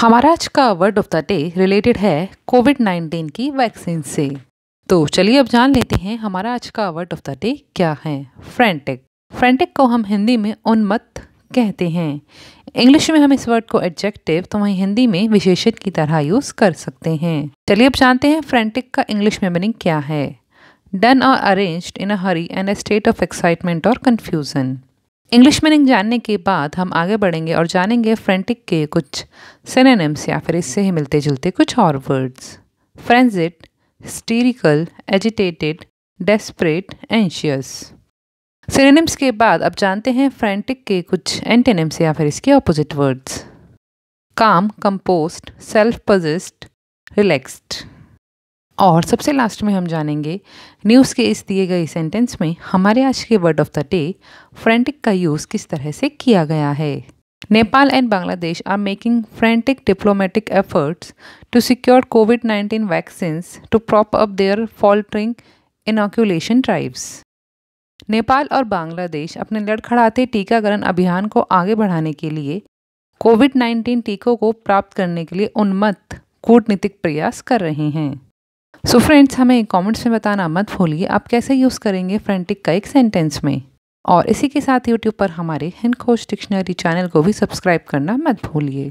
हमारा आज का word of the day related है कोविड नाइन्टीन की वैक्सीन से तो चलिए अब जान लेते हैं हमारा आज का वर्ड ऑफ द डे क्या है फ्रेंटिक फ्रेंटिक को हम हिंदी में उन्मत्त कहते हैं इंग्लिश में हम इस वर्ड को एडजेक्टिव तो वहीं हिंदी में विशेषण की तरह यूज कर सकते हैं चलिए अब जानते हैं फ्रेंटिक का इंग्लिश में मीनिंग क्या है डन और arranged in a hurry and a state of excitement और कन्फ्यूजन इंग्लिश मीनिंग जानने के बाद हम आगे बढ़ेंगे और जानेंगे फ्रेंटिक के कुछ सिनेम्स या फिर इससे ही मिलते जुलते कुछ और words frenzied hysterical agitated desperate anxious synonyms के बाद अब जानते हैं फ्रेंटिक के कुछ एंटेनिम्स या फिर इसके opposite words calm composed self possessed relaxed और सबसे लास्ट में हम जानेंगे न्यूज़ के इस दिए गए सेंटेंस में हमारे आज के word of the day frantic का यूज़ किस तरह से किया गया है Nepal and Bangladesh are making frantic diplomatic efforts to secure Covid nineteen vaccine to prop up their faltering inoculation drives Nepal और बांग्लादेश अपने लड़खड़ाते टीकाकरण अभियान को आगे बढ़ाने के लिए कोविड नाइन्टीन टीकों को प्राप्त करने के लिए उन्मत्त कूटनीतिक प्रयास कर रहे हैं सो so फ्रेंड्स हमें कमेंट्स में बताना मत भूलिए आप कैसे यूज़ करेंगे फ्रेंटिक का एक सेंटेंस में और इसी के साथ यूट्यूब पर हमारे हिंद खोज डिक्शनरी चैनल को भी सब्सक्राइब करना मत भूलिए